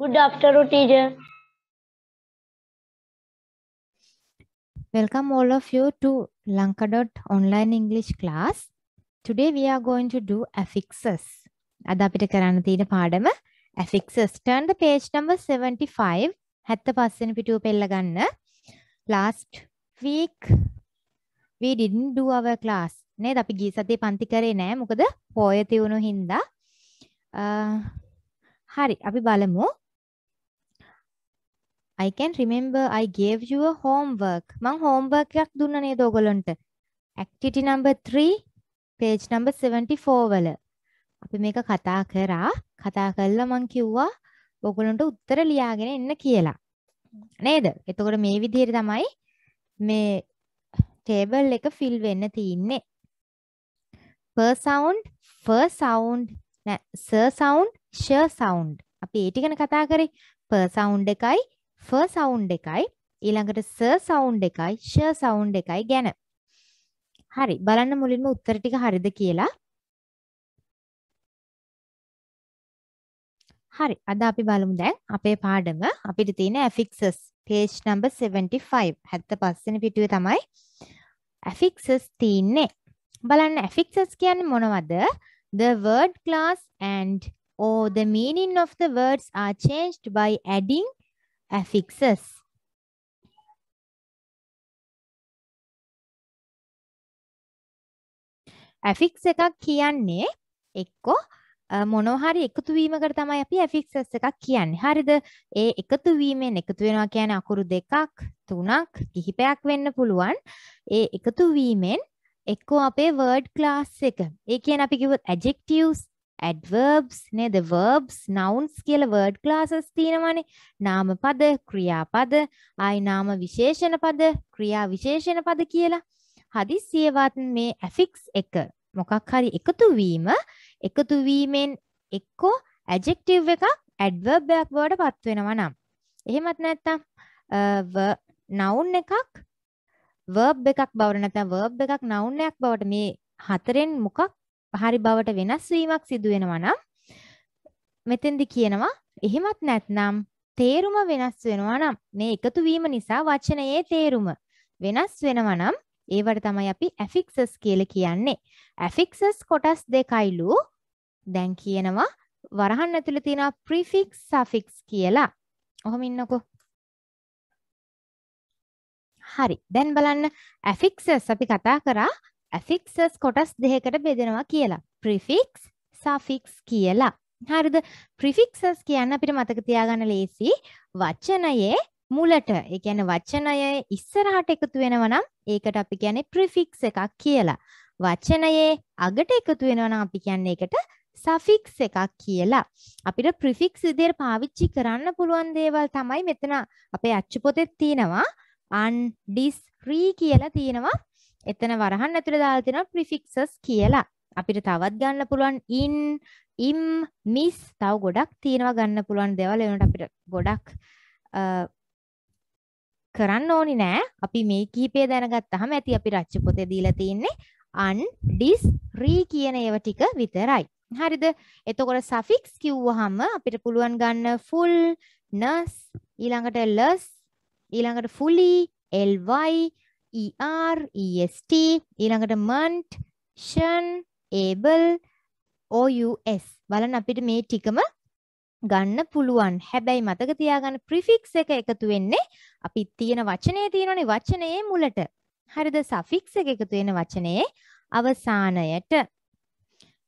Good afternoon, teacher. Welcome all of you to Lanka online English class. Today we are going to do affixes. අද අපිට කරන්න තියෙන පාඩම affixes. Turn the page number 75. 75 වෙනි පිටුව පෙළ ගන්න. Last week we didn't do our class. නේද අපි ගිය සතියේ පන්ති කරේ නෑ. මොකද පොය තියුණු හින්දා. හරි අපි බලමු. I can remember I gave you a homework. මං homework එකක් දුන්න නේද ඔයගලන්ට? Activity number 3 page number 74 වල. අපි මේක කතා කරා. කතා කළා මං කිව්වා ඔයගලන්ට උත්තර ලියාගෙන එන්න කියලා. නේද? එතකොට මේ විදිහට තමයි මේ table එක fill වෙන්න තියෙන්නේ. per sound, fur sound, sir sound, sure sound. අපි ඒ ටිකන කතා කරේ. per sound එකයි ෆර් සවුන්් එකයි ඊළඟට ස සවුන්් එකයි ෂ සවුන්් එකයි ගැන හරි බලන්න මුලින්ම උත්තර ටික හරිද කියලා හරි අද අපි බලමු දැන් අපේ පාඩම අපිට තියෙන ඇෆික්සස් page number 75 75 වෙනි පිටුවේ තමයි affixes තියෙන්නේ බලන්න affixes කියන්නේ මොනවද the word class and or the meaning of the words are changed by adding affixes. ඇෆික්ස් එකක් කියන්නේ එක්කෝ මොනෝහරි එකතුවීමකට තමයි අපි ඇෆික්සස් එකක් කියන්නේ හරිද ඒ එකතුවීමෙන් එකතු වෙනවා කියන අකුරු දෙකක් තුනක් කිහිපයක් වෙන්න පුළුවන් ඒ එකතුවීමෙන් එක්කෝ අපේ වර්ඩ් ක්ලාස් එක ඒ කියන අපි කිව්වොත් ඇජෙක්ටිව්ස් ඇඩ්වර්බ්ස් නේද වර්බ්ස් නවුන්ස් කියල වර්ඩ් ක්ලාසස් තියෙනවනේ නාම පද ක්‍රියාපද ආයි නාම විශේෂණ පද ක්‍රියා විශේෂණ පද කියලා හදිස්සියවත් මේ ඇෆික්ස් එක මොකක් හරි එකතුවීම එකතුවීමෙන් එක්කෝ ඇජෙක්ටව් එකක් ඇඩ්වර්බයක් වඩ පත්වෙනවා නම් එහෙමත් නැත්තම් නවුන් එකක් වර්බ් එකක් බවරනත වර්බ් එකක් නවුන්නයක් බවට මේ හතරෙන් මොකක් හරි බවට වෙනස් වීමක් සිදු වෙනවා නම් මෙතෙන්දි කියනවා එහෙමත් නැත්නම් තේරුම වෙනස් වෙනවා නම් මේ එකතු වීම නිසා වචනයේ තේරුම වෙනස් වෙනවා නම් ඒවට තමයි අපි affixes කියලා කියන්නේ. affixes කොටස් දෙකයිලු දැන් කියනවා වරහන් ඇතුළේ තියෙන prefix suffix කියලා. ඔහොම ඉන්නකෝ. හරි. දැන් බලන්න affixes අපි කතා කරා affixes කොටස් දෙකකට බෙදෙනවා කියලා. prefix suffix කියලා. හරිද? prefixes කියන්න අපිට මතක තියාගන්න ලේසි. වචනයේ මුලට, ඒ කියන්නේ වචනයේ ඉස්සරහට එකතු වෙනවා නම් ඒකට අපි කියන්නේ prefix එකක් කියලා. වචනයේ අගට එකතු වෙනවා නම් අපි කියන්නේ ඒකට සෆික්ස් එකක් කියලා. අපිට ප්‍රිෆික්ස් විදිහට පාවිච්චි කරන්න පුළුවන් දේවල් තමයි මෙතන අපේ අච්චු පොතේ තියෙනවා. අන් ඩිස් රී කියලා තියෙනවා එතන වරහන් ඇතුළේ දාලා තියෙනවා prefixes කියලා. අපිට තවත් ගන්න පුළුවන් in, im, miss තව ගොඩක් තියෙනවා ගන්න පුළුවන් දේවල් ඒනට අපිට ගොඩක් කරන්න ඕනි නෑ. අපි මේ කීපය දැනගත්තාම ඇති අපි රච්චු පොතේ දීලා තින්නේ un, dis, re කියන ඒවා ටික විතරයි. හරිද? එතකොට suffix කිව්වහම අපිට පුළුවන් ගන්න full, nurse, ඊළඟට less, ඊළඟට fully, ly ER, EST, ඊළඟට මන්ට්, ෂන්, able, OUS. බලන්න අපිට මේ ටිකම ගන්න පුළුවන්. හැබැයි මතක තියාගන්න prefix එක එකතු වෙන්නේ අපි තියෙන වචනේ තියෙනනේ වචනේ මුලට. හරිද? suffix එක එකතු වෙන වචනේ අවසානයට.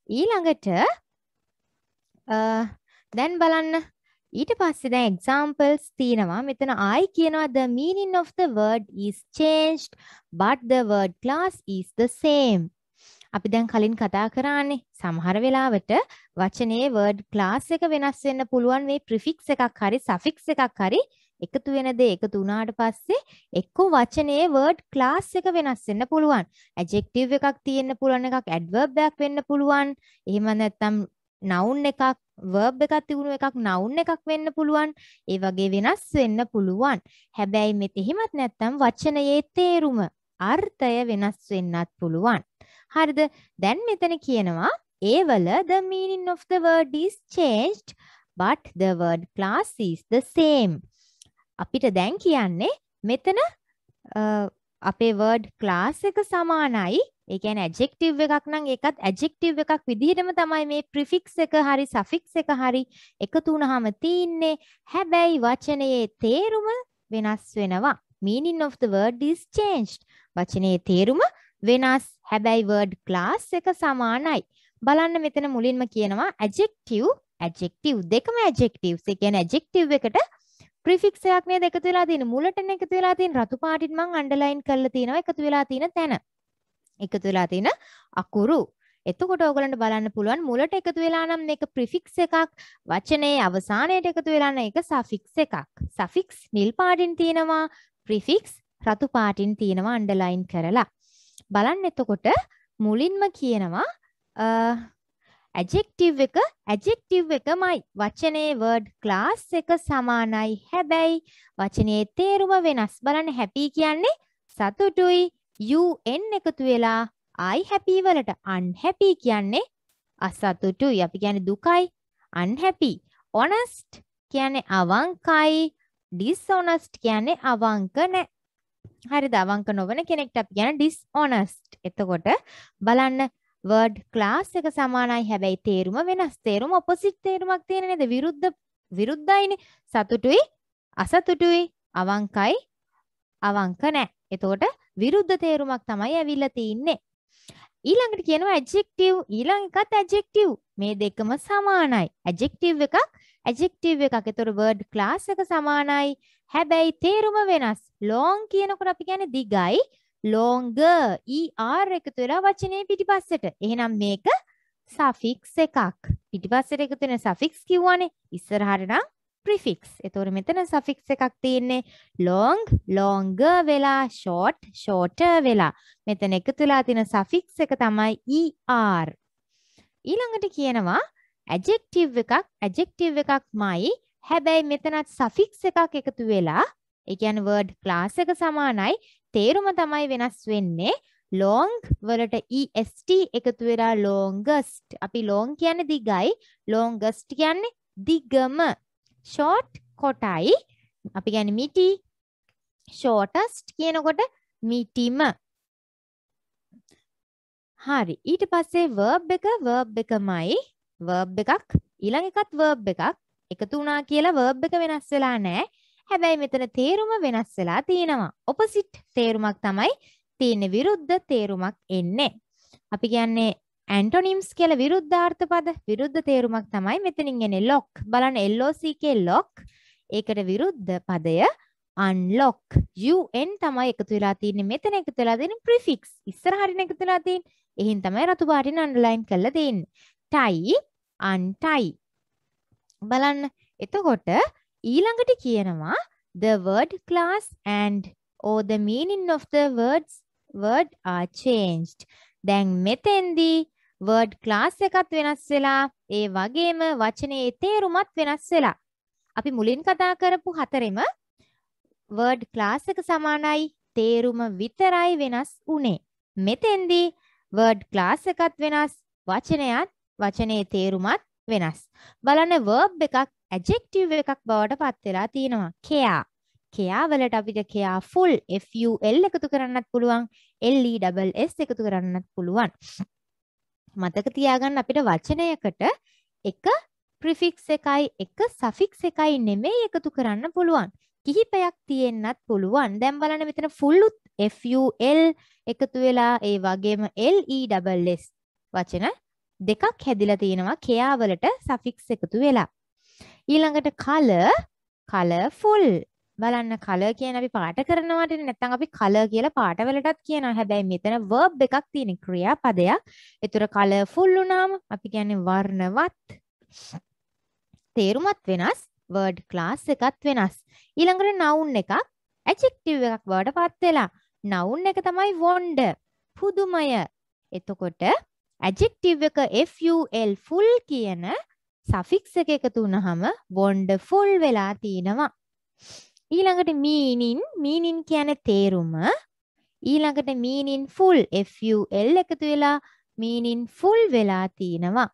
ඊළඟට දැන් බලන්න ඊට පස්සේ දැන් examples තියෙනවා. මෙතන I කියනවා the meaning of the word is changed but the word class is the same. අපි දැන් කලින් කතා කරානේ සමහර වෙලාවට වචනේ word class එක වෙනස් වෙන්න පුළුවන් මේ prefix එකක් හරි suffix එකක් හරි එකතු වෙන දේ එකතු වුණාට පස්සේ එක්කෝ වචනේ word class එක වෙනස් වෙන්න පුළුවන්. adjective එකක් තියෙන්න පුළුවන් එකක් adverb එකක් වෙන්න පුළුවන්. එහෙම නැත්නම් නවුන් එකක් වර්බ් එකක් තිබුණු එකක් නවුන් එකක් වෙන්න පුළුවන් ඒ වගේ වෙනස් වෙන්න පුළුවන් හැබැයි මෙතෙ හිමත් නැත්තම් වචනයේ තේරුම අර්ථය වෙනස් වෙන්නත් පුළුවන් හරිද දැන් මෙතන කියනවා ඒවල the meaning of the word is changed but the word class is the same අපිට දැන් කියන්නේ මෙතන අපේ word class එක සමානයි ඒ කියන්නේ ඇඩ්ජෙක්ටිව් එකක් නම් ඒකත් ඇඩ්ජෙක්ටිව් එකක් විදිහටම තමයි මේ ප්‍රිෆික්ස් එක හරි සෆික්ස් එක හරි එකතු වුනහම තියෙන්නේ. හැබැයි වචනයේ තේරුම වෙනස් වෙනවා. meaning of the word is changed. වචනයේ තේරුම වෙනස්. හැබැයි word class එක සමානයි. බලන්න මෙතන මුලින්ම කියනවා adjective adjective දෙකම adjectives. ඒ කියන්නේ adjective එකට prefix එකක් නේද එකතු වෙලා තියෙන්නේ. මුලටනේ එකතු වෙලා තියෙන රතු පාටින් මම underline කරලා තියෙනවා එකතු වෙලා තියෙන තැන. එකතු වෙලා තියෙන අකුරු. එතකොට ඕගලන්ට බලන්න පුළුවන් මුලට එකතු වෙලා නම් මේක ප්‍රිෆික්ස් එකක් වචනේ අවසානයට එකතු වෙලා නම් ඒක සෆික්ස් එකක්. සෆික්ස් නිල් පාටින් තියෙනවා ප්‍රිෆික්ස් රතු පාටින් තියෙනවා අන්ඩර්ලයින් කරලා. බලන්න එතකොට මුලින්ම කියනවා ඇජෙක්ටිව් එක ඇජෙක්ටිව් එකමයි වචනේ වර්ඩ් ක්ලාස් එක සමානයි හැබැයි වචනේ තේරුම වෙනස් බලන්න හැපි කියන්නේ සතුටුයි UN එකතු වෙලා ආයි හැපි වලට අන්හැපි කියන්නේ අසතුටුයි අපි කියන්නේ දුකයි අන්හැපි honest කියන්නේ අවංකයි dishonest කියන්නේ අවංක නැහැ හරිද අවංක නොවන කෙනෙක්ට අපි කියන dishonest එතකොට බලන්න word class එක සමානයි හැබැයි තේරුම වෙනස් තේරුම opposite තේරුමක් තියෙන නේද විරුද්ධ විරුද්ධයිනේ සතුටුයි අසතුටුයි අවංකයි අවංක නැහැ එතකොට විරුද්ධ තේරුමක් තමයි ඇවිල්ලා තින්නේ. ඊළඟට කියනවා adjective ඊළඟ එකත් adjective මේ දෙකම සමානයි. adjective එකක් adjective එකක්. ඒතර word class එක සමානයි. හැබැයි තේරුම වෙනස්. long කියනකොට අපි කියන්නේ දිගයි. longer er එකතු වෙලා වචනේ පිටිපස්සට. එහෙනම් මේක suffix එකක්. පිටිපස්සට එකතු වෙන suffix කියවනේ. ඉස්සරහට නම් ප්‍රිෆික්ස්. එතකොට මෙතන සෆික්ස් එකක් තියෙන්නේ long longer වෙලා short shorter වෙලා. මෙතන එකතු වෙලා තියෙන සෆික්ස් එක තමයි er. ඊළඟට කියනවා adjective එකක් adjective එකක්මයි. හැබැයි මෙතනත් සෆික්ස් එකක් එකතු වෙලා ඒ කියන්නේ word class එක සමානයි. තේරුම තමයි වෙනස් වෙන්නේ. long වලට est එකතු වෙලා longest. අපි long කියන්නේ දිගයි. longest කියන්නේ දිගම short කොටයි අපි ගැන මිටි shortest කියනකොට මිටිම හරි ඊට පස්සේ verb එක verb එකමයි verb එකක් ඊළඟ එකත් verb එකක් එකතු වුණා කියලා verb එක වෙනස් වෙලා නැහැ හැබැයි මෙතන තේරුම වෙනස් වෙලා තියෙනවා opposite තේරුමක් තමයි තියෙන විරුද්ධ තේරුමක් එන්නේ අපි කියන්නේ ඇන්ටොනිම්ස් කියල විරුද්ධාර්ථ පද විරුද්ධ තේරුමක් තමයි මෙතනින් එන ලොක් බලන්න LOCK ලොක් ඒකට විරුද්ධ පදය අන්ලොක් UN තමයි එකතු වෙලා තින්නේ මෙතන එකතු වෙලා තියෙන ප්‍රිෆික්ස් ඉස්සරහට එකතු වෙලා තියෙන. එහෙන් තමයි රතු පාටින් අන්ඩර්ලයින් කරලා තියෙන්නේ. ටයි අන්ටයි බලන්න එතකොට ඊළඟට කියනවා the word class and or the meaning of the words word are changed. දැන් මෙතෙන්දී වර්ඩ් ක්ලාස් එකත් වෙනස් වෙලා ඒ වගේම වචනේ තේරුමත් වෙනස් වෙලා. අපි මුලින් කතා කරපු හතරෙම වර්ඩ් ක්ලාස් එක සමානයි තේරුම විතරයි වෙනස් උනේ. මෙතෙන්දී වර්ඩ් ක්ලාස් එකත් වෙනස් වචනයත් වචනේ තේරුමත් වෙනස්. බලන්න verb එකක් adjective එකක් බවට පත් වෙලා තියෙනවා. care. care වලට අපිට care full F U L එකතු කරන්නත් පුළුවන්. L E S S එකතු කරන්නත් පුළුවන්. මතක තියාගන්න අපිට වචනයකට එක ප්‍රිෆික්ස් එකයි එක සෆික්ස් එකයි නෙමෙයි එකතු කරන්න පුළුවන්. කිහිපයක් තියෙන්නත් පුළුවන්. දැන් බලන්න මෙතන full FUL එකතු වෙලා ඒ වගේම LESS වචන දෙකක් හැදිලා තියෙනවා කෙයා වලට සෆික්ස් එකතු වෙලා. ඊළඟට color colorful බලන්න color කියන අපි පාට කරනවාට නැත්නම් අපි color කියලා පාටවලටත් කියනවා. හැබැයි මෙතන verb එකක් තියෙන ක්‍රියාපදයක්. ඒතර colorful වුණාම අපි කියන්නේ වර්ණවත්. තේරුමත් වෙනස්, word class එකත් වෙනස්. ඊළඟට noun එකක් adjective එකක් බවට පත් වෙලා. noun එක තමයි wonder. පුදුමය. එතකොට ඇජෙක්ටිව් එක FUL ෆුල් කියන සෆික්ස් එක එකතු වුනහම වොන්ඩර්ෆුල් වෙලා තිනවා. ඊළඟට මීනින් මීනින් කියන තේරුම ඊළඟට මීනින් ෆුල් FUL එකතු වෙලා මීනින් ෆුල් වෙලා තිනවා.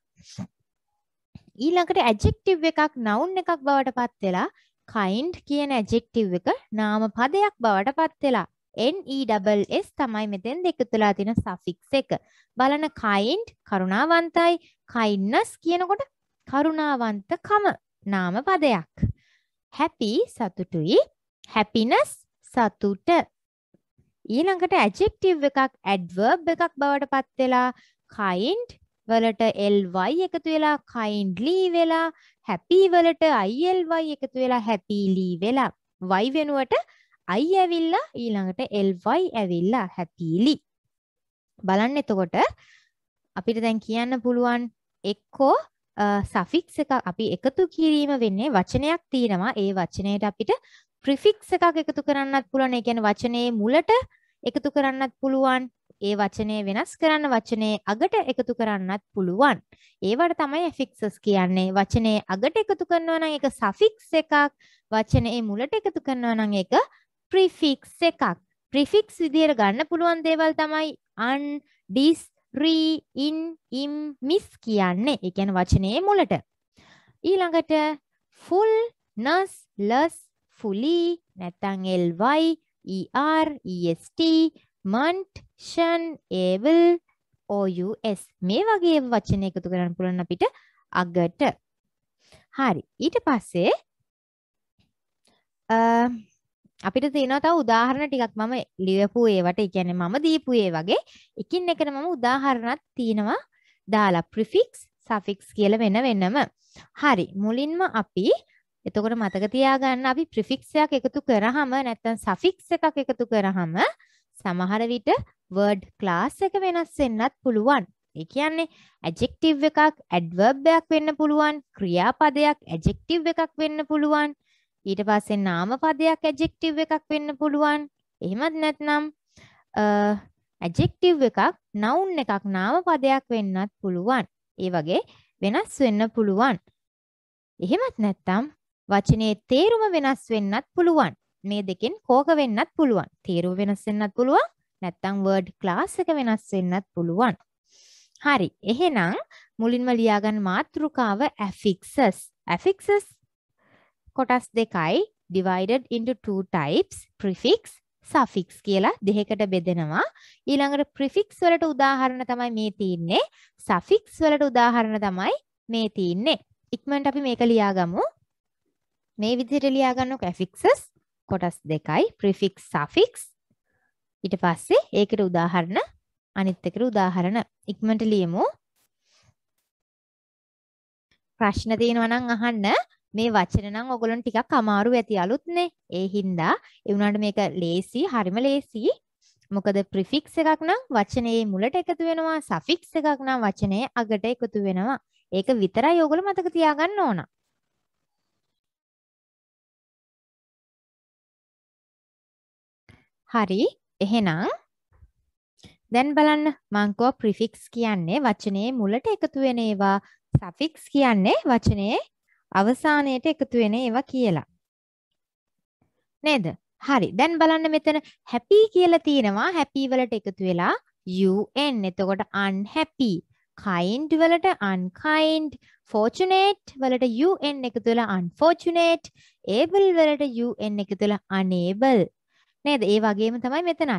ඊළඟට ඇජෙක්ටිව් එකක් නවුන් එකක් බවට පත් වෙලා කයින්ඩ් කියන ඇජෙක්ටිව් එක නාම පදයක් බවට පත් වෙලා NESS තමයි මෙතෙන් දෙකතුලා තියෙන සෆික්ස් එක. බලන කයින්ඩ් කරුණාවන්තයි කයින්නස් කියනකොට කරුණාවන්තකම නාම පදයක්. happy සතුටුයි happiness සතුට ඊළඟට adjective එකක් adverb එකක් බවට පත් වෙලා kind වලට ly එකතු වෙලා kindly වෙලා happy වලට illy එකතු වෙලා happily වෙලා y වෙනුවට i ඇවිල්ලා ඊළඟට ly ඇවිල්ලා happily බලන්න එතකොට අපිට දැන් කියන්න පුළුවන් එක්කෝ සෆික්ස් එකක් අපි එකතු කිරීම වෙන්නේ වචනයක් තියෙනවා ඒ වචනයට අපිට ප්‍රිෆික්ස් එකක් එකතු කරන්නත් පුළුවන් ඒ කියන්නේ වචනේ මුලට එකතු කරන්නත් පුළුවන් ඒ වචනේ වෙනස් කරන්න වචනේ අගට එකතු කරන්නත් පුළුවන් ඒවට තමයි ෆික්සස් කියන්නේ වචනේ අගට එකතු කරනවා නම් ඒක සෆික්ස් එකක් වචනේ මුලට එකතු කරනවා නම් ඒක ප්‍රිෆික්ස් එකක් ප්‍රිෆික්ස් විදියට ගන්න පුළුවන් දේවල් තමයි un dis re in im miss කියන්නේ ඒ කියන්නේ වචනේ මුලට ඊළඟට full ness less fully නැත්නම් ly er est month shan able ous මේ වගේ වචන එකතු කරන්න පුළුවන් අපිට අගට හරි ඊට පස්සේ අපිට තියෙනවා තව උදාහරණ ටිකක් මම ලියපු ඒවට ඒ කියන්නේ මම දීපු ඒ වගේ එකින් එකට මම උදාහරණත් තියෙනවා දාලා prefix suffix කියලා වෙන වෙනම. හරි මුලින්ම අපි එතකොට මතක තියාගන්න අපි prefix එකක් එකතු කරාම නැත්නම් suffix එකක් එකතු කරාම සමහර විට word class එක වෙනස් වෙන්නත් පුළුවන්. ඒ කියන්නේ adjective එකක් adverb එකක් වෙන්න පුළුවන්, ක්‍රියාපදයක් adjective එකක් වෙන්න පුළුවන්. ඊට පස්සේ නාම පදයක් ඇඩ්ජෙක්ටිව් එකක් වෙන්න පුළුවන්. එහෙමත් නැත්නම් ඇඩ්ජෙක්ටිව් එකක් නවුන් එකක් නාම පදයක් වෙන්නත් පුළුවන්. ඒ වගේ වෙනස් වෙන්න පුළුවන්. එහෙමත් නැත්නම් වචනේ තේරුම වෙනස් වෙන්නත් පුළුවන්. මේ දෙකෙන් කෝක වෙන්නත් පුළුවන්. තේරුම වෙනස් වෙන්නත් පුළුවන්. නැත්නම් word class එක වෙනස් වෙන්නත් පුළුවන්. හරි. එහෙනම් මුලින්ම ලියාගන්න මාතෘකාව affixes. affixes කොටස් දෙකයි divided into two types prefix suffix කියලා දෙකකට බෙදෙනවා ඊළඟට prefix වලට උදාහරණ තමයි මේ තියෙන්නේ suffix වලට උදාහරණ තමයි මේ තියෙන්නේ ඉක්මනට අපි මේක ලියාගමු මේ විදිහට ලියාගන්නකො affixes කොටස් දෙකයි prefix suffix ඊට පස්සේ ඒකට උදාහරණ අනිත් එකට උදාහරණ ඉක්මනට ලියමු ප්‍රශ්න තියෙනවා නම් අහන්න මේ වචන නම් ඔගලොන් ටිකක් අමාරු ඇති අලුත්නේ ඒ හින්දා ඒ වුණාට මේක ලේසි හරිම ලේසි මොකද ප්‍රිෆික්ස් එකක් නම් වචනයේ මුලට එකතු වෙනවා සෆික්ස් එකක් නම් වචනයේ අගට එකතු වෙනවා ඒක විතරයි ඔයගොල්ලෝ මතක තියාගන්න ඕන හරි එහෙනම් දැන් බලන්න මංකෝ ප්‍රිෆික්ස් කියන්නේ වචනයේ මුලට එකතු වෙන ඒවා සෆික්ස් කියන්නේ වචනයේ අවසානයේට එකතු වෙන ඒවා කියලා. නේද? හරි. දැන් බලන්න මෙතන happy කියලා තියෙනවා. happy වලට එකතු වෙලා un. එතකොට unhappy. kind වලට unkind fortunate වලට un එකතු වෙලා unfortunate able වලට un එකතු වෙලා unable නේද ඒ වගේම තමයි මෙතනත්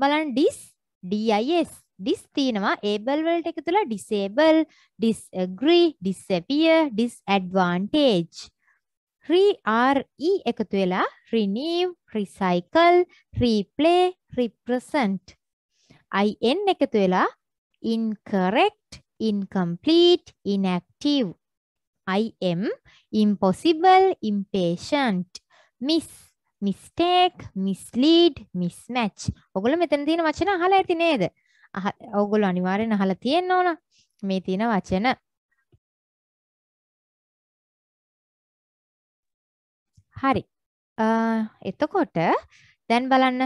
බලන්න dis dis ඩිස් තියෙනවා able වලට එකතු වෙලා disable disagree disappear disadvantage re r e එකතු වෙලා renew recycle replay represent in එකතු වෙලා incorrect incomplete inactive im impossible impatient miss mistake mislead mismatch ඔගොල්ලෝ මෙතන තියෙන වචන අහලා ඇති නේද ඕගොල්ලෝ අනිවාර්යෙන් අහලා තියෙන්න ඕන මේ තියෙන වචන. හරි. එතකොට දැන් බලන්න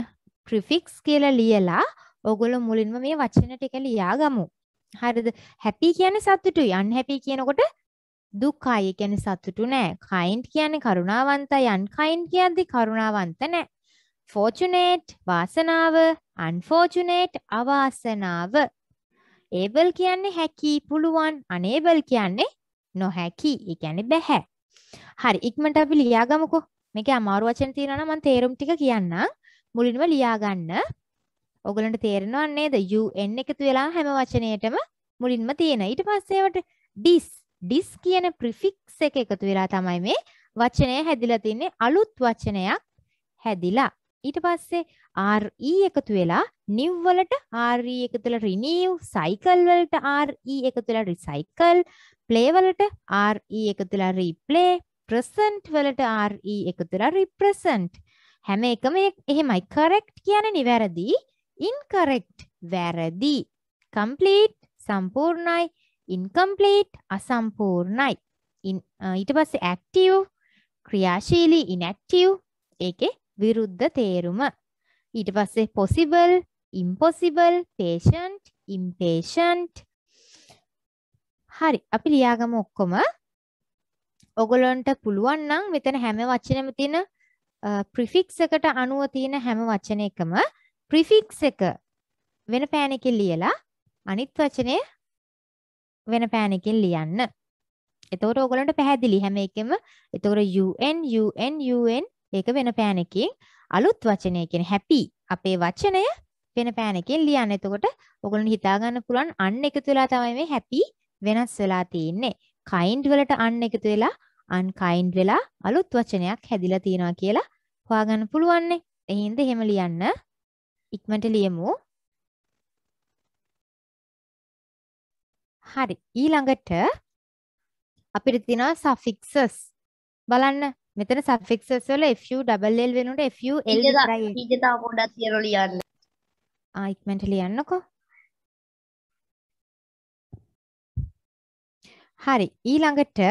prefix කියලා ලියලා ඕගොල්ලෝ මුලින්ම මේ වචන ටික ලියාගමු. හරිද? happy කියන්නේ සතුටුයි. unhappy කියනකොට දුකයි. ඒ කියන්නේ සතුටු නෑ. kind කියන්නේ කරුණාවන්තයි. unkind කියද්දි කරුණාවන්ත නෑ. fortunate වාසනාව අන්ෆෝජුනේට් අවාසනාව ඒබල් කියන්නේ හැකි පුළුවන් අනේබල් කියන්නේ නොහැකි එකැනෙ බැහැ හරි ඉක්මට අපි ලියාගමකෝ මේක අමාරු වචන තියෙනවා නම් මම තේරුම් ටික කියන්නම් මුලින්ම ලියාගන්න ඔගලන්ට තේරෙනව නේද un එකතු වෙලා හැම වචනයකටම මුලින්ම තියෙන ඊට පස්සේ ඒවට dis dis කියන prefix එක එකතු වෙලා තමයි මේ වචනය හැදිලා තින්නේ අලුත් වචනයක් හැදිලා ඊට පස්සේ RE එකතු වෙලා new වලට RE එකතු වෙලා renew, cycle වලට RE එකතු වෙලා recycle, play වලට RE එකතු වෙලා replay, present වලට RE එකතු වෙලා represent. හැම එකම එහෙමයි correct කියන්නේ නිවැරදි, incorrect වැරදි, complete සම්පූර්ණයි, incomplete අසම්පූර්ණයි. ඊට පස්සේ active ක්‍රියාශීලී inactive ඒකේ විරුද්ධ තේරුම ඊට පස්සේ possible, impossible, patient, impatient. හරි, අපි ලියාගමු ඔක්කොම. ඔගලන්ට පුළුවන් නම් මෙතන හැම වචනෙම තියෙන prefix එකට අනුව තියෙන හැම වචනයකම prefix එක වෙන පෑන් එකකින් ලියලා අනිත් වචනය වෙන පෑන් එකකින් ලියන්න. එතකොට ඔයගලන්ට පැහැදිලි හැම එකෙම එතකොට un un un ඒක වෙන පෑන් එකකින් අලුත් වචනය කියන හැපි අපේ වචනය වෙන පෑන එකෙන් ලියන්න. එතකොට ඔයගොල්ලන්ට හිතා ගන්න පුළුවන් අන්න එකතු වෙලා තමයි මේ හැපි වෙනස් වෙලා තියෙන්නේ. kind වලට අන්න එකතු වෙලා unkind වෙලා අලුත් වචනයක් හැදිලා තියෙනවා කියලා හොයාගන්න පුළුවන් නේ. එහෙනම් එහෙම ලියන්න ඉක්මනට ලියමු. හරි ඊළඟට අපිට තියෙනවා suffixes බලන්න මෙතන සෆික්සස් වල fu double l වෙනුවට fu l විතරයි ඊට තව පොඩ්ඩක් තියරෝ ලියන්න ආ ඉක්මනට ලියන්නකෝ හරි ඊළඟට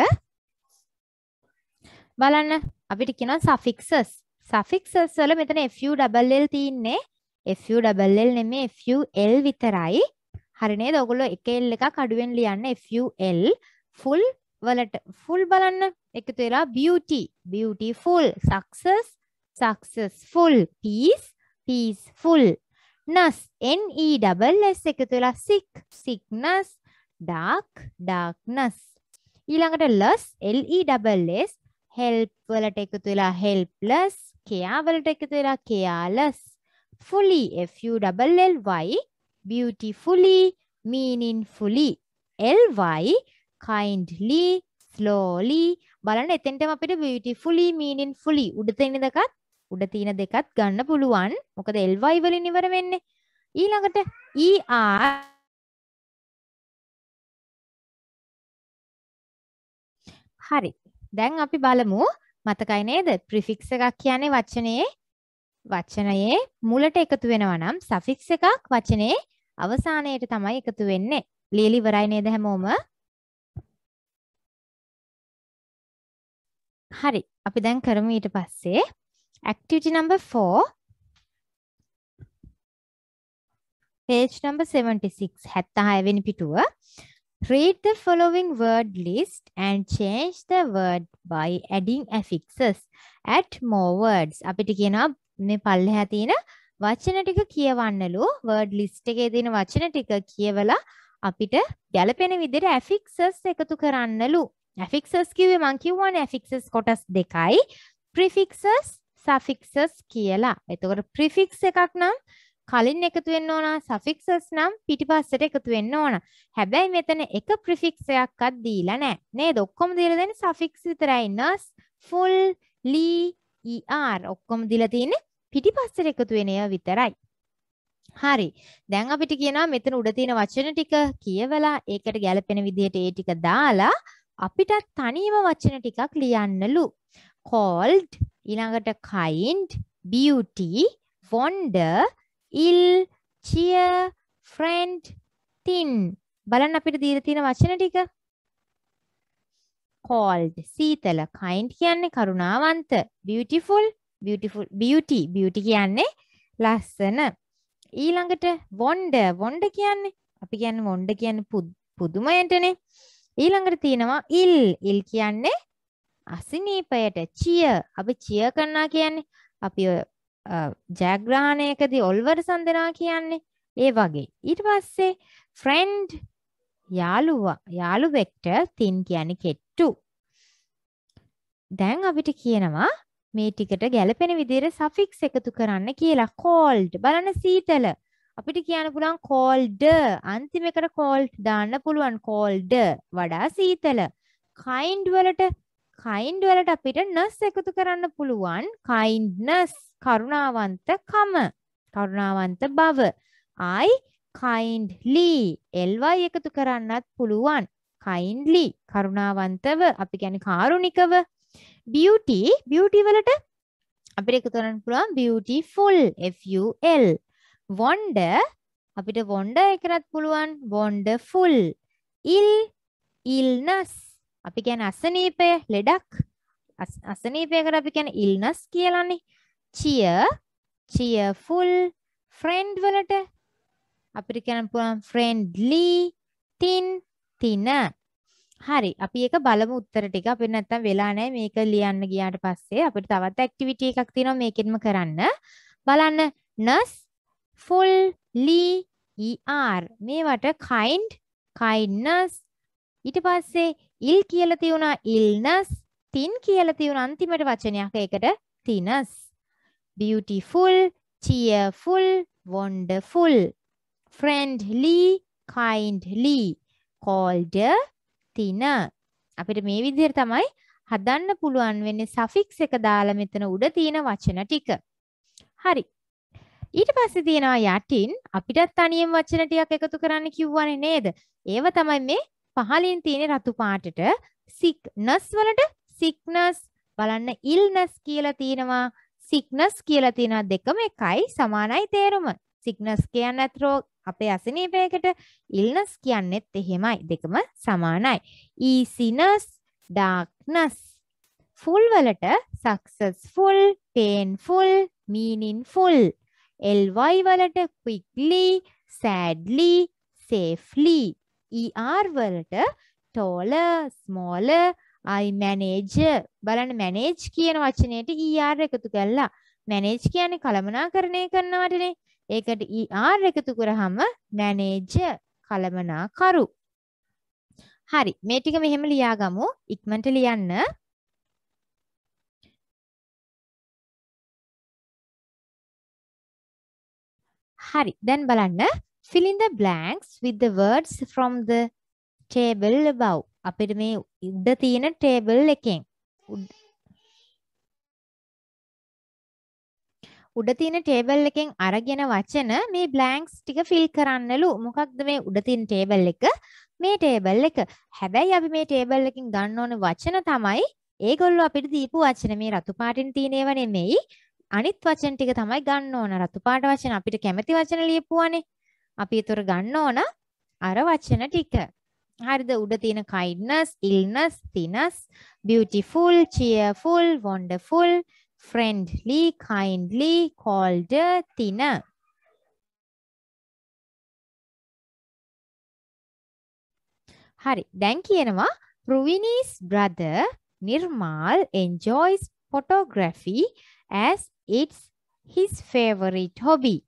බලන්න අපිට කියනවා suffixes suffixes වල මෙතන fu double l තියෙන්නේ fu double l නෙමෙයි fu l විතරයි හරි නේද ඔයගොල්ලෝ එක l එකක් අඩුවෙන් ලියන්න fu l full වලට full බලන්න එකතු beauty beautiful success successful peace peaceful ness n e double s එකතු sick sickness dark darkness ඊළඟට less l e double s help වලට එකතු helpless care වලට එකතු careless fully f u double l y beautifully meaningfully ly kindly slowly බලන්න එතෙන්ටම අපිට beautifully meaningfully උඩ තියෙන දෙකත් උඩ තියෙන දෙකත් ගන්න පුළුවන්. මොකද ly වලින් ඉවර වෙන්නේ. ඊළඟට er හරි. දැන් අපි බලමු මතකයි නේද? prefix එකක් කියන්නේ වචනයේ වචනයේ මුලට එකතු වෙනවා නම් suffix එකක් වචනේ අවසානයේට තමයි එකතු වෙන්නේ. ලියලි ඉවරයි නේද හැමෝම? හරි අපි දැන් කරමු ඊට පස්සේ activity number 4 page number 76 76 වෙනි පිටුව read the following word list and change the word by adding affixes add more words අපිට කියනවා මේ පල්ලෙහා තියෙන වචන ටික කියවන්නලු word list එකේ තියෙන වචන ටික කියවලා අපිට ගැළපෙන විදිහට affixes එකතු කරන්නලු ඇෆික්සස් කිවේ මං කිව්වන ඇෆික්සස් කොටස් දෙකයි ප්‍රිෆික්සස් සෆික්සස් කියලා එතකොට ප්‍රිෆික්ස් එකක් නම් කලින් එකතු වෙන්න ඕන සෆික්සස් නම් පිටිපස්සට එකතු වෙන්න ඕන. හැබැයි මෙතන එක ප්‍රිෆික්ස් එකක්වත් දීලා නැහැ. නේද? ඔක්කොම දීලා දෙන්නේ සෆික්ස් විතරයි. නස්, full, li, er ඔක්කොම දීලා තියෙන්නේ පිටිපස්සට එකතු වෙන ඒවා විතරයි. හරි. දැන් අපිට කියනවා මෙතන උඩ තියෙන වචන ටික කියවලා ඒකට ගැලපෙන විදිහට ඒ ටික දාලා අපිටත් තනියම වචන ටිකක් ලියන්නලු. called ඊළඟට kind, beauty, wonder, ill, cheer, friend, thin. බලන්න අපිට දීලා තියෙන වචන ටික. called සීතල, kind කියන්නේ කරුණාවන්ත, beautiful, beautiful, beauty, beauty කියන්නේ ලස්සන. ඊළඟට wonder, wonder කියන්නේ අපි කියන්නේ wonder කියන්නේ පුදුමයටනේ. ඊළඟට තියෙනවා ඉල් ඉල් කියන්නේ අසිනීපයට චිය අපි චිය කරනවා කියන්නේ අපි ඔය ජයග්‍රහණයකදී ඔල්වර සඳනා කියන්නේ ඒ වගේ ඊට පස්සේ ෆ්‍රෙන්ඩ් යාළුවා යාළුවෙක්ට තින් කියන්නේ කෙට්ටු දැන් අපිට කියනවා මේ ටිකට ගැලපෙන විදිහට සෆික්ස් එකතු කරන්න කියලා cold බලන්න සීතල අපිට කියන්න පුළුවන් cold අන්තිම එකට cold දාන්න පුළුවන් cold වඩා සීතල kind වලට kind වලට අපිට ness එකතු කරන්න පුළුවන් kindness කරුණාවන්තකම කරුණාවන්ත බව i kindly ly එකතු කරන්නත් පුළුවන් kindly කරුණාවන්තව අපි කියන්නේ කාරුණිකව beauty beauty වලට අපිට එකතු කරන්න පුළුවන් beautiful f u l වොන්ඩ අපිට වොන්ඩ එකරත් පුළුවන් වොන්ඩ ෆුල් ඉල් ඉල්නස් අපි ගැන අසනීපය ලෙඩක් අසනීපයකට අපි ගැන ඉල්නස් කියලන්නේ චිය චිය ෆුල් ෆ්‍රෙන්ඩ් වලට අපිට කියන්න පුළුවන් ෆ්‍රෙන්ඩ්ලි තින් තින හරි අපි ඒක බලමු උත්තර ටික අපිට නැත්තම් වෙලා නැහැ මේක ලියන්න ගියාට පස්සේ අපිට තවත් ඇක්ටිවිටි එකක් තියෙනවා මේකෙන්ම කරන්න බලන්න නස් full, lee, er මේවට kind kindness ඊට පස්සේ ill කියලා තියුණා illness thin කියලා තියුණා අන්තිමට වචනයක් ඒකට thinness beautiful cheerful wonderful friendly kindly called thinner අපිට මේ විදිහට තමයි හදන්න පුළුවන් වෙන්නේ suffix එක දාලා මෙතන උඩ තියෙන වචන ටික හරි ඊට පස්සේ තියෙනවා යටින් අපිටත් තනියෙන් වචන ටිකක් එකතු කරන්න කිව්වනේ නේද? ඒව තමයි මේ පහලින් තියෙන රතු පාටට sickness වලට sickness බලන්න illness කියලා තියෙනවා sickness කියලා තියෙනවා දෙකම එකයි සමානයි තේරුම. sickness කියන්නත් රෝග අපේ අසනීපයකට illness කියන්නේත් එහෙමයි දෙකම සමානයි. easiness darkness full වලට successful painful meaningful ly වලට quickly sadly safely er වලට taller smaller i manage බලන්න manage කියන වචනයට er එකතු කළා manage කියන්නේ කළමනාකරණය කරනවටනේ ඒකට er එකතු කරාම manager කළමනාකරු හරි මේ ටික මෙහෙම ලියාගමු ඉක්මනට ලියන්න හරි. දැන් බලන්න fill in the blanks with the words from the table above. අපිට මේ උඩ තියෙන table එකෙන් උඩ තියෙන ටේබල් එකෙන් අරගෙන වචන මේ බ්ලැන්ක්ස් ටික ෆිල් කරන්නලු. මොකක්ද මේ උඩ තියෙන ටේබල් එක? මේ ටේබල් එක. හැබැයි අපි මේ ටේබල් එකෙන් ගන්න ඕන වචන තමයි ඒගොල්ලෝ අපිට දීපු වචන. මේ රතු පාටින් තියෙන ඒවා නෙමෙයි. අනිත් වචන ටික තමයි ගන්න ඕන. රතු පාට වචන අපිට කැමති වචන ලියපුවානේ. අපි ඒතර ගන්න ඕන අර වචන ටික. හරිද? උඩ තියෙන kindness, illness, thinness, beautiful, cheerful, wonderful, friendly, kindly, cold, thinner. හරි. දැන් කියනවා Ruvini's brother Nirmal enjoys photography as It's his favorite hobby.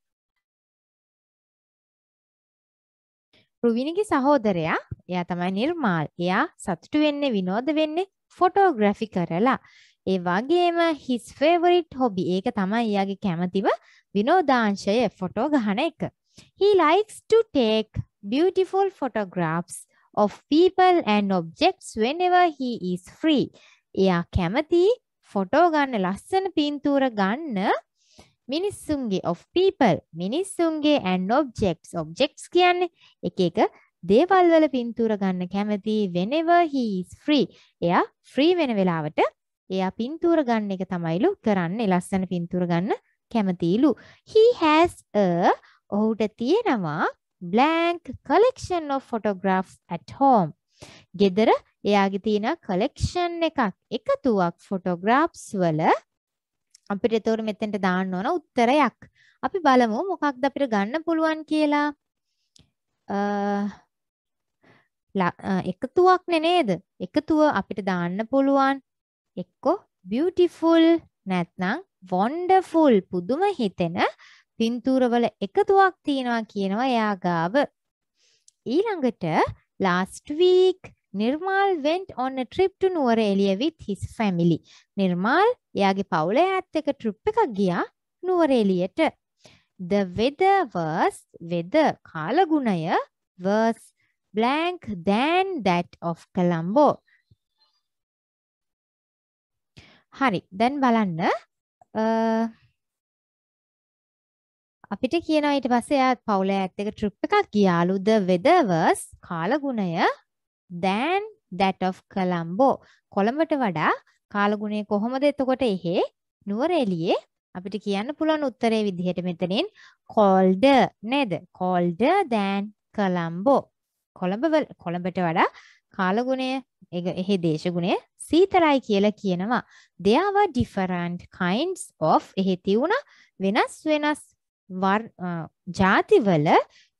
රුවිනිගේ සහෝදරයා එයා තමයි නිර්මාල්. එයා සතුටු වෙන්නේ විනෝද වෙන්නේ ෆොටෝග්‍රැෆි කරලා. ඒ වගේම his favorite hobby ඒක තමයි එයාගේ කැමතිම විනෝදාංශය ෆොටෝ ගහන එක. He likes to take beautiful photographs of people and objects whenever he is free. එයා කැමති ෆොටෝ ගන්න ලස්සන පින්තූර ගන්න මිනිස්සුන්ගේ of people මිනිස්සුන්ගේ and objects objects කියන්නේ එක එක දේවල් වල පින්තූර ගන්න කැමති whenever he is free එයා free වෙන වෙලාවට එයා පින්තූර ගන්න එක තමයිලු කරන්නේ ලස්සන පින්තූර ගන්න කැමතිලු he has a ඔහුට තියෙනවා blank collection of photographs at home ගෙදර එයාගේ තියෙන කලෙක්ෂන් එකක් එකතුවක් ෆොටෝග්‍රාෆ්ස් වල අපිට ඒතොර මෙතෙන්ට දාන්න ඕන උත්තරයක්. අපි බලමු මොකක්ද අපිට ගන්න පුළුවන් කියලා. එකතුවක් නේද? එකතුව අපිට දාන්න පුළුවන්. එක්කෝ beautiful නැත්නම් wonderful පුදුම හිතෙන පින්තූරවල එකතුවක් තියෙනවා කියනවා එයා ගාව. ඊළඟට Last week, Nirmal went on a trip to Nuwara Eliya with his family. නිර්මාල් එයාගේ පවුලේ ඇත් එක trip එකක් ගියා නුවරඑළියට. The weather was weather කාලගුණය was blank than that of Colombo. හරි, දැන් බලන්න අපිට කියන ඊට පස්සේ එයාත් පවුල ඇත් එක ට්‍රිප් එකක් ගියාලු the weather was කාලගුණය than that of colombo කොළඹට වඩා කාලගුණය කොහොමද එතකොට එහෙ නුවර එළියේ අපිට කියන්න පුළුවන් උත්තරේ විදිහට මෙතනින් colder නේද colder than colombo කොළඹ කොළඹට වඩා කාලගුණය එහි දේශගුණය සීතලයි කියලා කියනවා. There were different kinds of එහි තියුණ වෙනස් වෙනස් ජාතිවල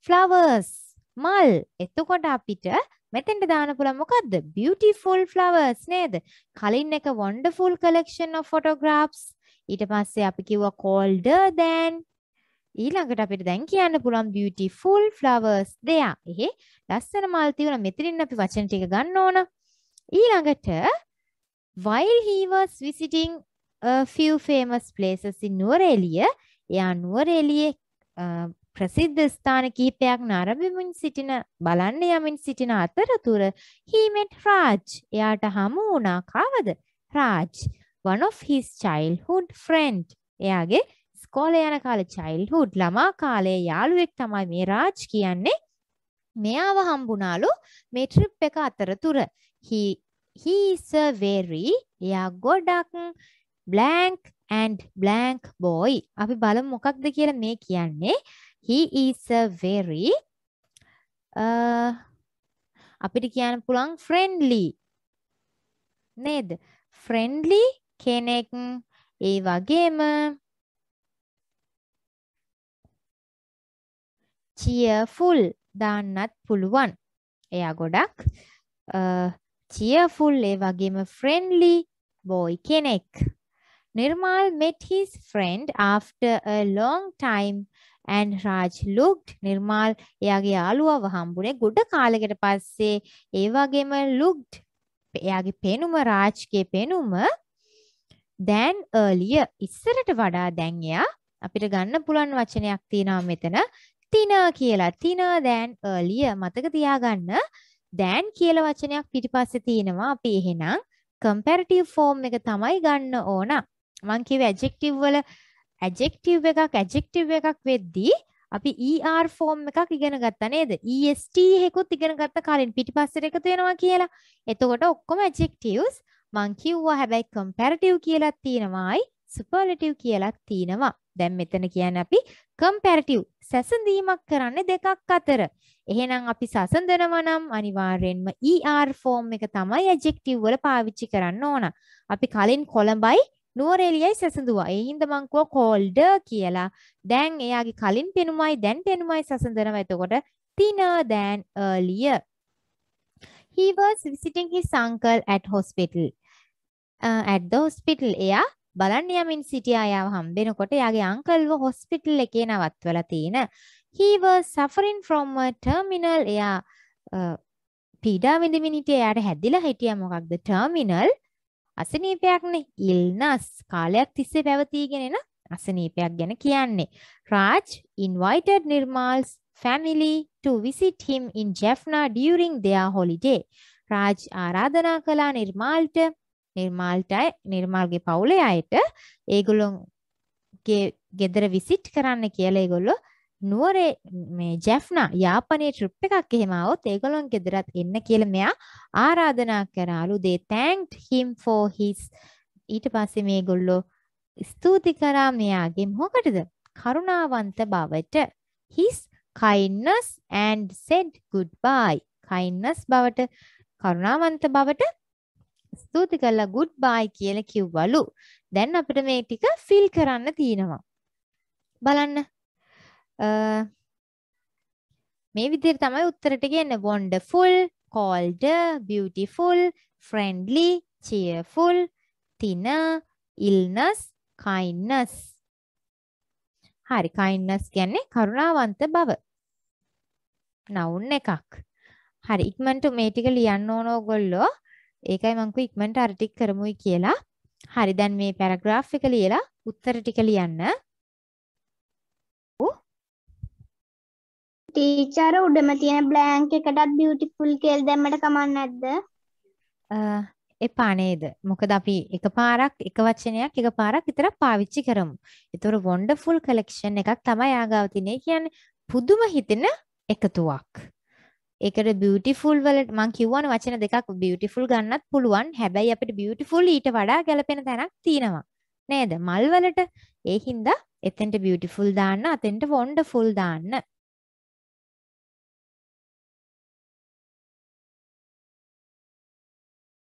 ෆ්ලවර්ස් මල් එතකොට අපිට මෙතෙන්ට දාන පුළුවන් මොකද්ද beautiful flowers නේද කලින් එක wonderful collection of photographs ඊට පස්සේ අපි කිව්වා colder than ඊළඟට අපිට දැන් කියන්න පුළුවන් beautiful flowers දෙයා එහේ ලස්සන මල් තියුණා මෙතනින් අපි වචන ටික ගන්න ඕන ඊළඟට while he was visiting a few famous places in Norelia ඒ අනුව රෙලියේ ප්‍රසිද්ධ ස්ථාන කිහිපයක් නරඹමින් සිටින බලන්න යමින් සිටින අතරතුර he met Raj එයාට හමු වුණා කවද Raj one of his childhood friend එයාගේ ස්කෝලේ යන කාලේ childhood ළමා කාලේ යාළුවෙක් තමයි මේ Raj කියන්නේ මෙයාව හම්බුණාලු මේ trip එක අතරතුර he he is a very එයා ගොඩක් blank and blank boy අපි බලමු මොකක්ද කියලා මේ කියන්නේ he is a very uh, අපිට කියන්න පුළුවන් friendly නේද friendly කෙනෙක් ඒ වගේම cheerful දාන්නත් පුළුවන් එයා ගොඩක් uh, cheerful ඒ වගේම friendly boy කෙනෙක් Nirmal met his friend after a long time and Raj looked නිර්මාල් එයාගේ යාළුවව හම්බුනේ ගොඩ කාලෙකට පස්සේ ඒ වගේම looked එයාගේ පෙනුම රාජ්ගේ පෙනුම than earlier ඉස්සරට වඩා දැන් එයා අපිට ගන්න පුළුවන් වචනයක් තියෙනවා මෙතන thinner කියලා thinner than earlier මතක තියාගන්න than කියලා වචනයක් පිටිපස්සේ තියෙනවා අපි එහෙනම් comparative form එක තමයි ගන්න ඕන මං කිව්වේ ඇඩ්ජෙක්ටිව් වල ඇඩ්ජෙක්ටිව් එකක් ඇඩ්ජෙක්ටිව් එකක් වෙද්දී අපි ER ෆෝම් එකක් ඉගෙන ගත්තා නේද? EST එකකුත් ඉගෙන ගත්ත කලින් පිටිපස්සට එකතු වෙනවා කියලා. එතකොට ඔක්කොම adjectives මං කිව්වා හැබැයි comparative කියලා තියෙනවායි superlative කියලා තියෙනවා. දැන් මෙතන කියන්නේ අපි comparative සැසඳීමක් කරන්නේ දෙකක් අතර. එහෙනම් අපි සසඳනවා නම් අනිවාර්යෙන්ම ER ෆෝම් එක තමයි adjective වල පාවිච්චි කරන්න ඕන. අපි කලින් කොළඹයි නුවරඑළියයි සැසඳුවා. ඒ හින්දා මං කිව්වා cold කියලා. දැන් එයාගේ කලින් පෙනුමයි දැන් පෙනුමයි සැසඳනවා. එතකොට thinner than earlier. He was visiting his uncle at hospital. Uh, at the hospital එයා බලන්න යමින් සිටියා එයාව හම්බෙනකොට එයාගේ අංකල්ව හොස්පිටල් එකේ නවත්වලා තියෙන. He was suffering from a terminal එයා uh, පීඩා විඳමින් හිටිය එයාට හැදිලා හිටියා මොකක්ද terminal අසනීපයක්නේ illness කාලයක් තිස්සේ පැවතීගෙන එන අසනීපයක් ගැන කියන්නේ. Raj invited Nirmal's family to visit him in Jaffna during their holiday. Raj ආරාධනා කළා නිර්මාල්ට නිර්මාල්ටයි නිර්මාල්ගේ පවුලේ අයට ඒගොල්ලොන්ගේ ගෙදර විසිට් කරන්න කියලා ඒගොල්ලෝ නුවරේ මේ ජැෆ්නා යාපනයේ ට්‍රිප් එකක් එහෙම આવොත් ඒගොල්ලන් ගෙදරත් එන්න කියලා මෙයා ආරාධනා කරාලු they thanked him for his ඊට පස්සේ මේගොල්ලෝ ස්තුති කරා මෙයාගේ මොකටද කරුණාවන්ත බවට his kindness and said goodbye kindness බවට කරුණාවන්ත බවට ස්තුති කරලා goodbye කියලා කිව්වලු දැන් අපිට මේ ටික ෆිල් කරන්න තියෙනවා බලන්න මේ විදිර තමයි උත්තරට ගන්න වොන්ඩෆුල් කෝල්ඩ බියටිෆුල් ෆ්‍රෙන්ඩ්ලි චියෆුල් තින ඉල්නස් කයින්නස් හරි කයින්නස් ගැන්නේ කරුණාවන්ත බව නවුන් එකක් හරි ඉක්මන්ට මේ ටික ලියන්න ඕන ඕගොල්ලෝ ඒකයි මංකු ඉක්මන්ට අර ටික කරමුයි කියලා හරි දැන් මේ පැරග්‍රාෆ් එක ලියලා උත්තර ටික ලියන්න ටීචර් උඩම තියෙන බ්ලෑන්ක් එකටත් බියටිෆුල් කෙල් දැමට කමන්න ඇද්ද එපා නේද මොකද අපි එක පාරක් එක වචනයක් එක පාරක් විතර පාවිච්චි කරමු එතුර වොන්ඩ ෆුල් කලෙක්ෂන් එකක් තමයි ආගාවතිනේ කියන්න පුදුම හිතෙන එකතුවක් ඒකට බියටිෆුල් වලට මං කිව්වන වචන දෙකක් බියටිෆුල් ගන්නත් පුළුවන් හැබැයි අපට බියටිෆුල් ඊට වඩා ගැලපෙන තැනක් තියෙනවා නේද මල්වලට ඒ හින්දා එතෙන්ට බියටිෆුල් දාන්න අතෙන්ට වොන්ඩ ෆුල් දාන්න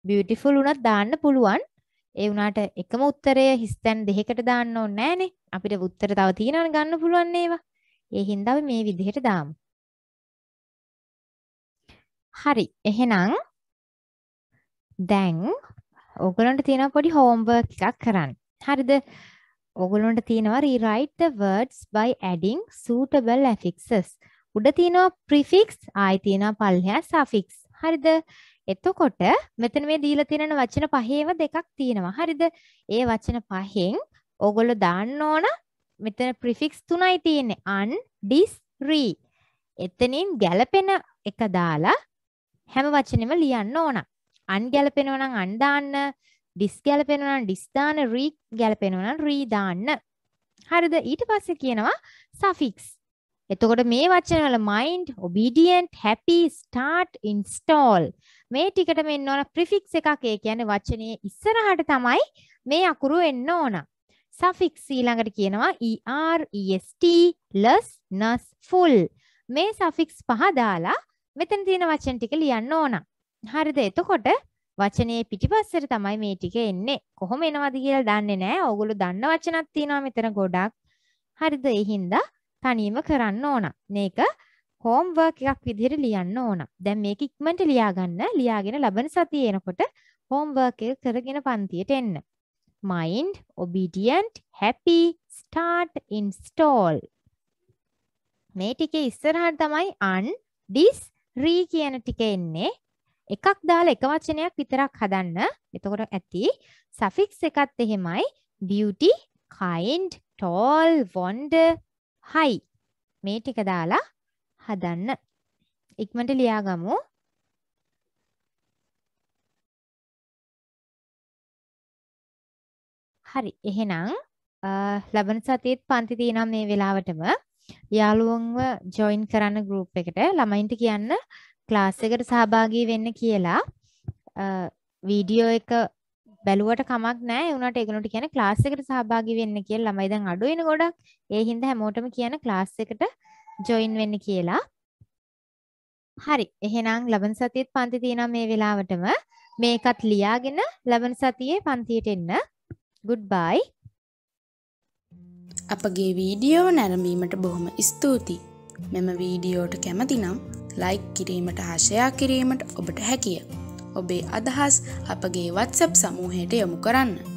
බියටිෆුල් වුණත් දාන්න පුළුවන් ඒ වුණාට එකම උත්තරය හිස්තැන් දෙකකට දාන්න ඕනේ නෑනේ අපිට උත්තර තව තියෙනවා ගන්න පුළුවන් ඒවා ඒ හින්දා මේ විදිහට දාමු හරි එහෙනම් දැන් ඔයගලන්ට තියෙනවා පොඩි homework එකක් කරන්න හරිද ඔගලොන්ට තියෙනවා rewrite the words by adding suitable affixes. උඩ තියෙනවා prefix, ආයි තියෙනවා පල්ලෙහා suffix. හරිද? එතකොට මෙතන මේ දීලා තියෙන වචන පහේම දෙකක් තියෙනවා. හරිද? ඒ වචන පහෙන් ඕගොල්ලෝ දාන්න ඕන මෙතන ප්‍රිෆික්ස් තුනයි තියෙන්නේ. අන්, ඩිස්, රි. එතනින් ගැලපෙන එක දාලා හැම වචනෙම ලියන්න ඕන. අන් ගැලපෙනවා නම් අන් දාන්න, ඩිස් ගැලපෙනවා නම් ඩිස් දාන්න, රි ගැලපෙනවා නම් රි දාන්න. හරිද? ඊට පස්සේ කියනවා suffix. එතකොට මේ වචන වල mind, obedient, happy, start, install මේ ටිකට මෙන්න ඕන prefix එකක් ඒ කියන්නේ වචනේ ඉස්සරහට තමයි මේ අකුරු එන්න ඕන. suffix ඊළඟට e කියනවා er, est, less, nus, full. මේ suffix පහ දාලා මෙතන තියෙන වචන ටික ලියන්න ඕන. හරිද? එතකොට වචනේ පිටිපස්සට තමයි මේ ටික එන්නේ. කොහොම එනවද කියලා දන්නේ නැහැ. ඕගොල්ලෝ දන්න වචනක් තියෙනවා මෙතන ගොඩක්. හරිද? ඒ හින්දා තනියම කරන්න ඕන. මේක හෝම්වර්ක් එකක් විදිහට ලියන්න ඕන. දැන් මේක ඉක්මනට ලියාගන්න ලියාගෙන ලබන සතියේ එනකොට හෝම්වර්ක් එක කරගෙන පන්තියට එන්න. Mind, obedient, happy, start, install. මේ ටිකේ ඉස්සරහට තමයි un, dis, re කියන ටික එන්නේ. එකක් දාලා එක වචනයක් විතරක් හදන්න. එතකොට ඇති suffix එකත් එහෙමයි beauty, kind, tall, wonder, හයි මේ ටික දාලා හදන්න ඉක්මට ලියාගමු හරි එහෙනම් ලබන සතියත් පන්ති තියෙනවා මේ වෙලාවටම යාළුවන්ව ජොයින් කරන්න ගෲප් එකට ළමයින්ට කියන්න ක්ලාස් එකට සහභාගී වෙන්න කියලා වීඩියෝ එක බැලුවට කමක් නෑ වුණාට ඒගොල්ලන්ට කියන්නේ ක්ලාස් එකට සහභාගී වෙන්න කියලා ළමයි දැන් අඩු වෙන ගොඩක්. ඒ හින්දා හැමෝටම කියන ක්ලාස් එකට ජොයින් වෙන්න කියලා. හරි. එහෙනම් ලබන සතියේත් පන්ති තියෙනවා මේ වෙලාවටම. මේකත් ලියාගෙන ලබන සතියේ පන්තියට එන්න. good bye අපගේ වීඩියෝ නැරඹීමට බොහොම ස්තුතියි. මෙම වීඩියෝට කැමතිනම් ලයික් කිරීමට හශයා කිරීමට ඔබට හැකිය. ඔබේ අදහස් අපගේ වත්සප් සමූහයට යොමු කරන්න.